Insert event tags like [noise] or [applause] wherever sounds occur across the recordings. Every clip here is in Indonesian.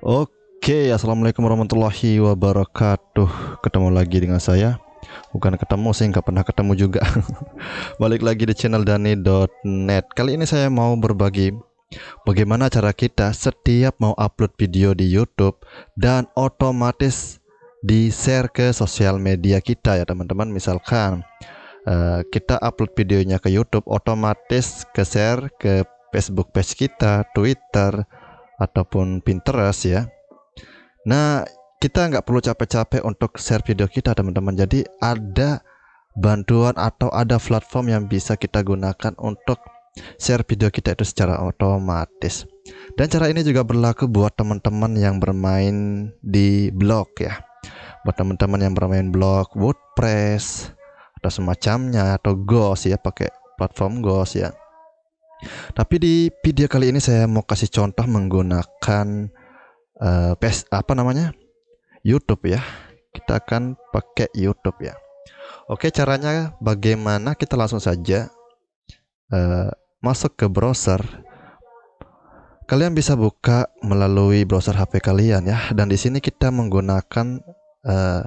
Oke, assalamualaikum warahmatullahi wabarakatuh. Ketemu lagi dengan saya. Bukan ketemu sih, nggak pernah ketemu juga. [laughs] Balik lagi di channel dani.net. Kali ini saya mau berbagi bagaimana cara kita setiap mau upload video di YouTube dan otomatis di-share ke sosial media kita ya teman-teman. Misalkan uh, kita upload videonya ke YouTube, otomatis ke-share ke Facebook page kita, Twitter, ataupun Pinterest ya. Nah, kita nggak perlu capek-capek untuk share video kita teman-teman. Jadi ada bantuan atau ada platform yang bisa kita gunakan untuk share video kita itu secara otomatis. Dan cara ini juga berlaku buat teman-teman yang bermain di blog ya. Buat teman-teman yang bermain blog WordPress atau semacamnya atau Ghost ya pakai platform Ghost ya. Tapi di video kali ini saya mau kasih contoh menggunakan uh, eh, PS apa namanya? YouTube ya. Kita akan pakai YouTube ya. Oke, caranya bagaimana? Kita langsung saja uh, masuk ke browser. Kalian bisa buka melalui browser HP kalian ya. Dan di sini kita menggunakan uh,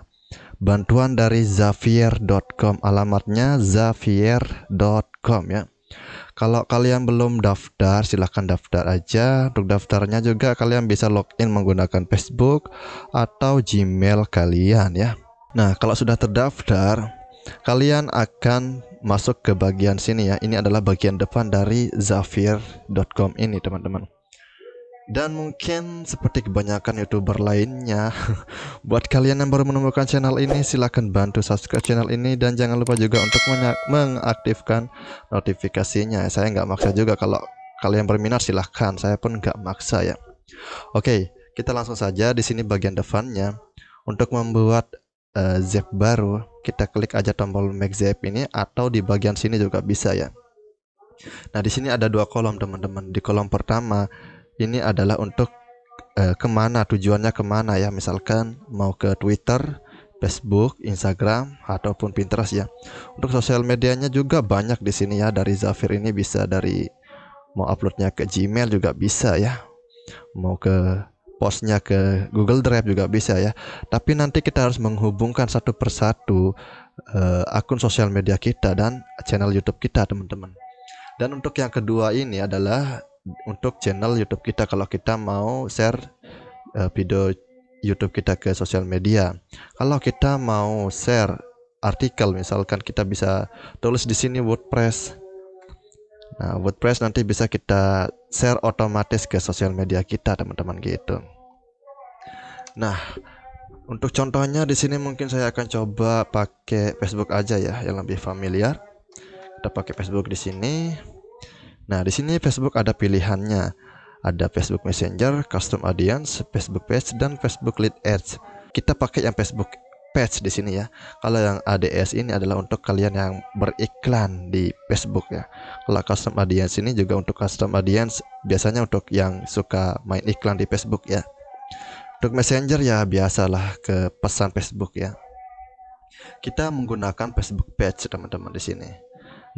bantuan dari zavier.com alamatnya zavier.com ya. Kalau kalian belum daftar, silahkan daftar aja. Untuk daftarnya juga kalian bisa login menggunakan Facebook atau Gmail kalian ya. Nah, kalau sudah terdaftar, kalian akan masuk ke bagian sini ya. Ini adalah bagian depan dari zafir.com ini, teman-teman dan mungkin seperti kebanyakan youtuber lainnya [laughs] buat kalian yang baru menemukan channel ini silahkan bantu subscribe channel ini dan jangan lupa juga untuk mengaktifkan notifikasinya saya nggak maksa juga kalau kalian berminat silahkan saya pun nggak maksa ya oke kita langsung saja di sini bagian depannya untuk membuat uh, zip baru kita klik aja tombol make zip ini atau di bagian sini juga bisa ya Nah, di sini ada dua kolom, teman-teman. Di kolom pertama, ini adalah untuk uh, kemana tujuannya kemana ya misalkan mau ke Twitter Facebook, Instagram, ataupun Pinterest ya. Untuk sosial medianya juga banyak di sini ya. Dari Zafir ini bisa dari mau uploadnya ke Gmail juga bisa ya. Mau ke postnya ke Google Drive juga bisa ya. Tapi nanti kita harus menghubungkan satu persatu uh, akun sosial media kita dan channel YouTube kita teman-teman. Dan untuk yang kedua ini adalah untuk channel YouTube kita kalau kita mau share uh, video YouTube kita ke sosial media. Kalau kita mau share artikel misalkan kita bisa tulis di sini WordPress. Nah, WordPress nanti bisa kita share otomatis ke sosial media kita, teman-teman gitu. Nah, untuk contohnya di sini mungkin saya akan coba pakai Facebook aja ya yang lebih familiar. Kita pakai Facebook di sini. Nah, di sini Facebook ada pilihannya. Ada Facebook Messenger, Custom Audience, Facebook Page, dan Facebook Lead Ads. Kita pakai yang Facebook Page di sini ya. Kalau yang ADS ini adalah untuk kalian yang beriklan di Facebook ya. Kalau Custom Audience ini juga untuk Custom Audience, biasanya untuk yang suka main iklan di Facebook ya. Untuk Messenger ya biasalah ke pesan Facebook ya. Kita menggunakan Facebook Page teman-teman di sini.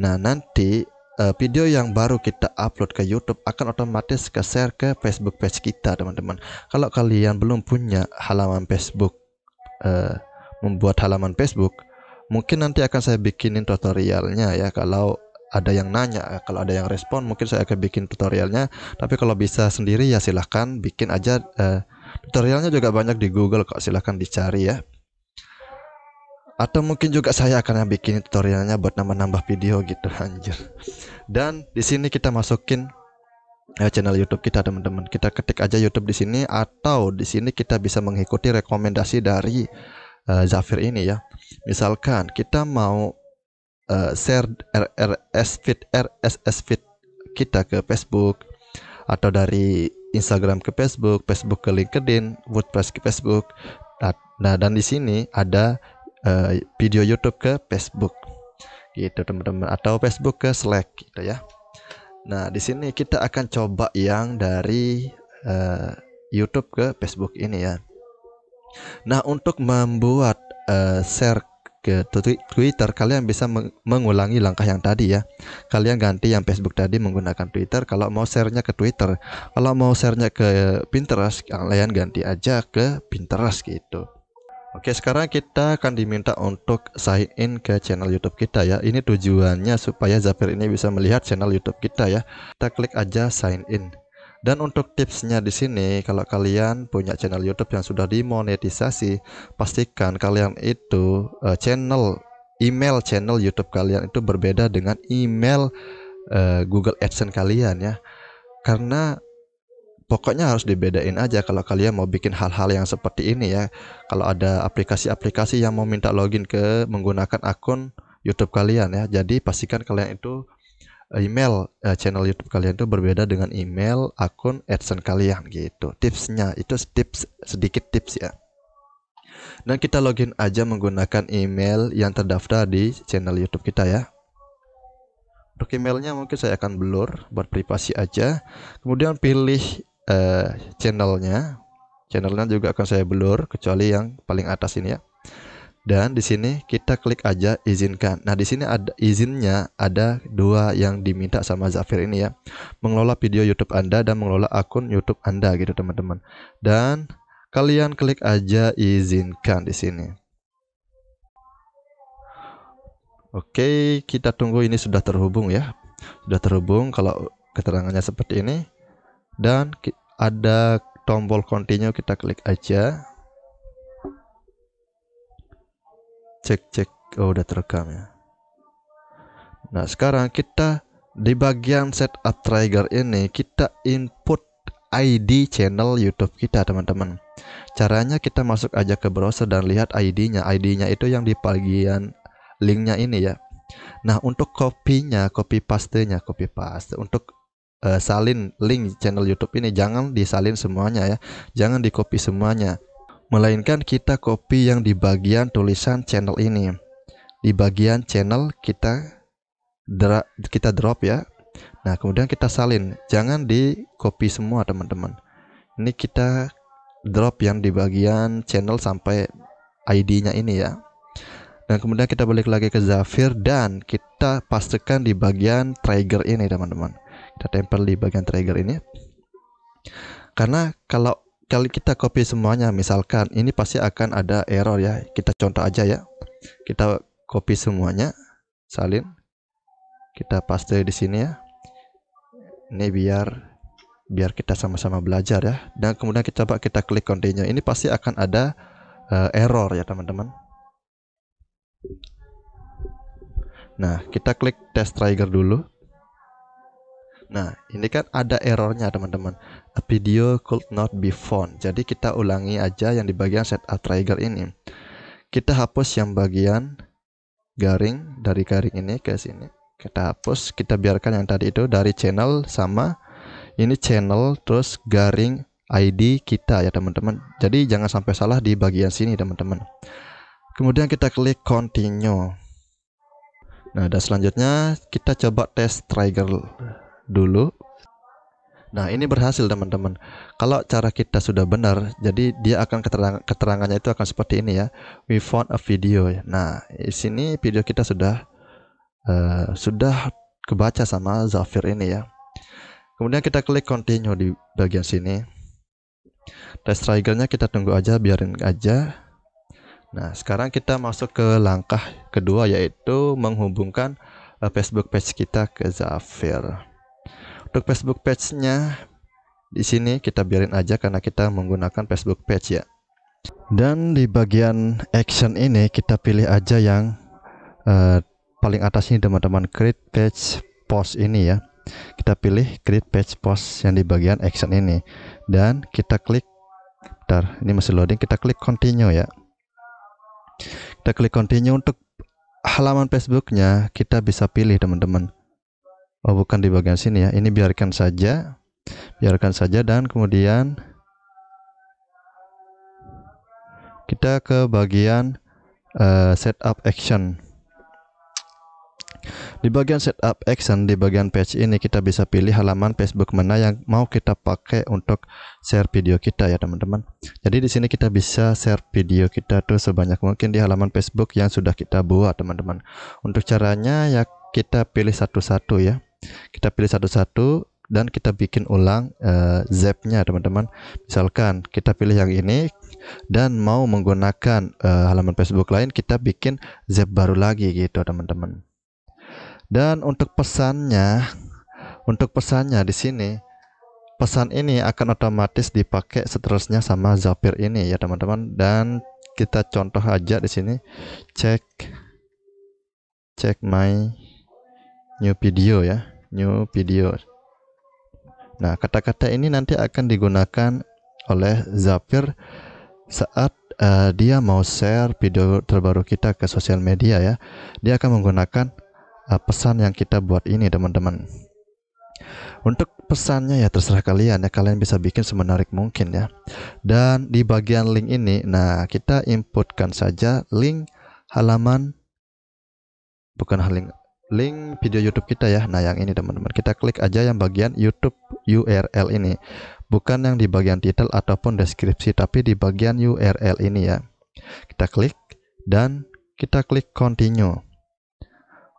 Nah, nanti Eh, video yang baru kita upload ke YouTube akan otomatis ke share ke Facebook page kita teman-teman kalau kalian belum punya halaman Facebook uh, membuat halaman Facebook mungkin nanti akan saya bikinin tutorialnya ya kalau ada yang nanya kalau ada yang respon mungkin saya akan bikin tutorialnya tapi kalau bisa sendiri ya silahkan bikin aja uh, tutorialnya juga banyak di Google kok silahkan dicari ya atau mungkin juga saya akan bikin tutorialnya buat nambah-nambah video gitu anjir dan di sini kita masukin ya, channel YouTube kita teman-teman kita ketik aja YouTube di sini atau di sini kita bisa mengikuti rekomendasi dari uh, Zafir ini ya misalkan kita mau uh, share RSS feed RSS feed kita ke Facebook atau dari Instagram ke Facebook, Facebook ke LinkedIn, WordPress ke Facebook. Nah, nah dan di sini ada Eh, video YouTube ke Facebook gitu teman-teman atau Facebook ke Slack gitu ya. Nah, di sini kita akan coba yang dari uh, YouTube ke Facebook ini ya. Nah, untuk membuat uh, share ke Twitter, kalian bisa mengulangi langkah yang tadi ya. Kalian ganti yang Facebook tadi menggunakan Twitter. Kalau mau sharenya ke Twitter, kalau mau sharenya ke Pinterest, kalian ganti aja ke Pinterest gitu. Oke sekarang kita akan diminta untuk sign in ke channel YouTube kita ya Ini tujuannya supaya Zafir ini bisa melihat channel YouTube kita ya Kita klik aja sign in dan untuk tipsnya di sini, kalau kalian punya channel YouTube yang sudah dimonetisasi, pastikan kalian itu uh, channel email channel YouTube kalian itu berbeda dengan email uh, Google AdSense kalian ya. Karena pokoknya harus dibedain aja kalau kalian mau bikin hal-hal yang seperti ini ya. Kalau ada aplikasi-aplikasi yang mau minta login ke menggunakan akun YouTube kalian ya. Jadi pastikan kalian itu eh, email eh, channel YouTube kalian itu berbeda dengan email akun AdSense kalian gitu. Tipsnya itu tips sedikit tips ya. Dan kita login aja menggunakan email yang terdaftar di channel YouTube kita ya. Untuk emailnya mungkin saya akan blur buat privasi aja. Kemudian pilih uh, channelnya channelnya juga akan saya blur kecuali yang paling atas ini ya dan di sini kita klik aja izinkan. Nah, di sini ada izinnya ada dua yang diminta sama Zafir ini ya. Mengelola video YouTube Anda dan mengelola akun YouTube Anda gitu, teman-teman. Dan kalian klik aja izinkan di sini. Oke, kita tunggu ini sudah terhubung ya. Sudah terhubung kalau keterangannya seperti ini dan ada tombol continue kita klik aja cek cek oh udah terekam ya nah sekarang kita di bagian setup trigger ini kita input ID channel YouTube kita teman-teman caranya kita masuk aja ke browser dan lihat ID-nya ID-nya itu yang di bagian linknya ini ya Nah, untuk kopinya, copy paste nya, copy paste. Untuk uh, salin link channel YouTube ini jangan disalin semuanya ya jangan di copy semuanya melainkan kita copy yang di bagian tulisan channel ini di bagian channel kita dra kita drop ya nah kemudian kita salin jangan di copy semua teman-teman ini kita drop yang di bagian channel sampai ID-nya ini ya dan kemudian kita balik lagi ke Zafir dan kita pastikan di bagian trigger ini teman-teman tertempel di bagian trigger ini karena kalau kali kita copy semuanya misalkan ini pasti akan ada error ya kita contoh aja ya kita copy semuanya salin kita paste di sini ya ini biar biar kita sama-sama belajar ya dan kemudian kita coba kita klik continue ini pasti akan ada uh, error ya teman-teman nah kita klik test trigger dulu Nah, ini kan ada errornya teman-teman. A video could not be found. Jadi kita ulangi aja yang di bagian setup trigger ini. Kita hapus yang bagian garing dari garing ini ke sini. Kita hapus, kita biarkan yang tadi itu dari channel sama ini channel terus garing ID kita ya teman-teman. Jadi jangan sampai salah di bagian sini teman-teman. Kemudian kita klik continue. Nah, dan selanjutnya kita coba tes trigger dulu. Nah, ini berhasil teman-teman. Kalau cara kita sudah benar, jadi dia akan keterang keterangannya itu akan seperti ini ya. We found a video. Nah, di sini video kita sudah uh, sudah kebaca sama Zafir ini ya. Kemudian kita klik continue di bagian sini. Test triggernya kita tunggu aja, biarin aja. Nah, sekarang kita masuk ke langkah kedua yaitu menghubungkan uh, Facebook page kita ke Zafir untuk Facebook page-nya di sini kita biarin aja karena kita menggunakan Facebook page ya. Dan di bagian action ini kita pilih aja yang uh, paling atas ini teman-teman create page post ini ya. Kita pilih create page post yang di bagian action ini dan kita klik Bentar, ini masih loading, kita klik continue ya. Kita klik continue untuk halaman Facebooknya kita bisa pilih teman-teman oh bukan di bagian sini ya ini biarkan saja biarkan saja dan kemudian kita ke bagian uh, setup action di bagian setup action di bagian page ini kita bisa pilih halaman Facebook mana yang mau kita pakai untuk share video kita ya teman-teman. Jadi di sini kita bisa share video kita tuh sebanyak mungkin di halaman Facebook yang sudah kita buat teman-teman. Untuk caranya ya kita pilih satu-satu ya. Kita pilih satu-satu dan kita bikin ulang uh, eh, zapnya teman-teman. Misalkan kita pilih yang ini dan mau menggunakan uh, halaman Facebook lain kita bikin zap baru lagi gitu teman-teman. Dan untuk pesannya untuk pesannya di sini pesan ini akan otomatis dipakai seterusnya sama Zapier ini ya teman-teman dan kita contoh aja di sini cek cek my new video ya new video nah kata-kata ini nanti akan digunakan oleh Zafir saat uh, dia mau share video terbaru kita ke sosial media ya dia akan menggunakan uh, pesan yang kita buat ini teman-teman untuk pesannya ya terserah kalian ya kalian bisa bikin semenarik mungkin ya dan di bagian link ini nah kita inputkan saja link halaman bukan link link video YouTube kita ya. Nah, yang ini teman-teman. Kita klik aja yang bagian YouTube URL ini. Bukan yang di bagian title ataupun deskripsi, tapi di bagian URL ini ya. Kita klik dan kita klik continue.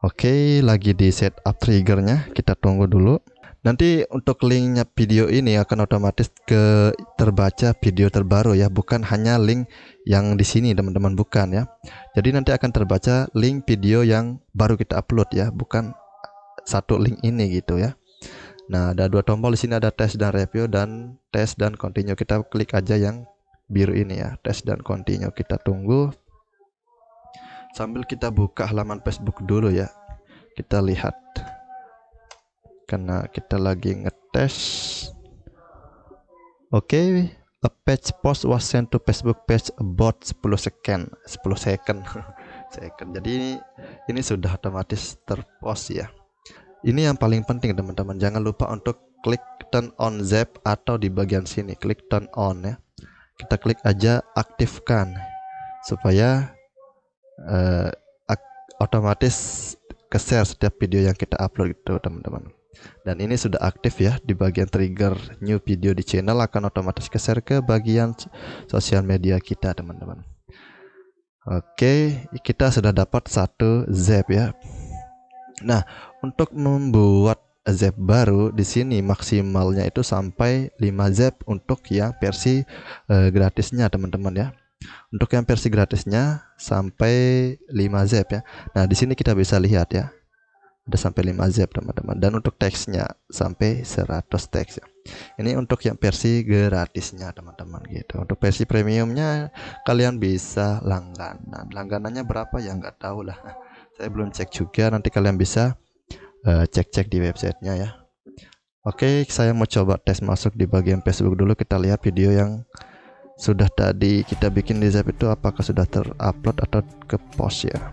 Oke, lagi di setup triggernya. Kita tunggu dulu. Nanti untuk linknya video ini akan otomatis ke terbaca video terbaru ya, bukan hanya link yang di sini teman-teman bukan ya. Jadi nanti akan terbaca link video yang baru kita upload ya, bukan satu link ini gitu ya. Nah, ada dua tombol di sini ada test dan review dan test dan continue. Kita klik aja yang biru ini ya, test dan continue. Kita tunggu sambil kita buka halaman Facebook dulu ya. Kita lihat karena kita lagi ngetes oke okay, a page post was sent to Facebook page about 10 second 10 second second jadi ini, ini sudah otomatis terpost ya ini yang paling penting teman-teman jangan lupa untuk klik turn on zap atau di bagian sini klik turn on ya kita klik aja aktifkan supaya uh, otomatis ke share setiap video yang kita upload itu, teman-teman dan ini sudah aktif ya di bagian trigger new video di channel akan otomatis ke share ke bagian sosial media kita teman-teman Oke kita sudah dapat satu zap ya Nah untuk membuat zap baru di sini maksimalnya itu sampai 5 zap untuk yang versi uh, gratisnya teman-teman ya untuk yang versi gratisnya sampai 5 zap ya Nah di sini kita bisa lihat ya ada sampai 5 zip teman-teman dan untuk teksnya sampai 100 teks ya ini untuk yang versi gratisnya teman-teman gitu untuk versi premiumnya kalian bisa langganan langganannya berapa ya nggak tahu lah saya belum cek juga nanti kalian bisa eh, cek-cek uh, di websitenya ya Oke saya mau coba tes masuk di bagian Facebook dulu kita lihat video yang sudah tadi kita bikin di zip itu apakah sudah terupload atau ke post ya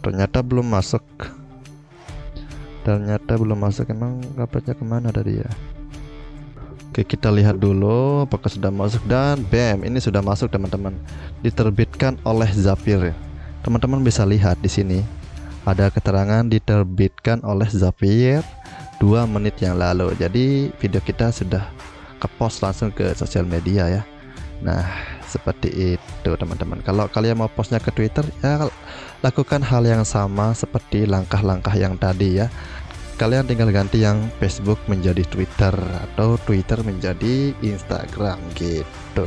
ternyata belum masuk ternyata belum masuk emang rapatnya kemana tadi ya Oke kita lihat dulu apakah sudah masuk dan bam ini sudah masuk teman-teman diterbitkan oleh Zapir teman-teman bisa lihat di sini ada keterangan diterbitkan oleh Zapier dua menit yang lalu jadi video kita sudah ke post langsung ke sosial media ya Nah seperti itu teman-teman kalau kalian mau postnya ke Twitter ya lakukan hal yang sama seperti langkah-langkah yang tadi ya kalian tinggal ganti yang Facebook menjadi Twitter atau Twitter menjadi Instagram gitu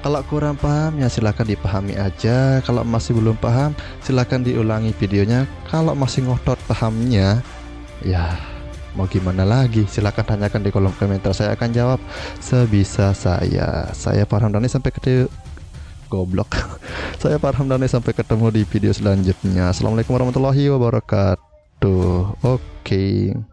kalau kurang paham ya silahkan dipahami aja kalau masih belum paham silahkan diulangi videonya kalau masih ngotot pahamnya ya mau gimana lagi silahkan tanyakan di kolom komentar saya akan jawab sebisa saya saya Farhan Dani sampai ketemu goblok [laughs] saya Farham Dani sampai ketemu di video selanjutnya assalamualaikum warahmatullahi wabarakatuh oke okay.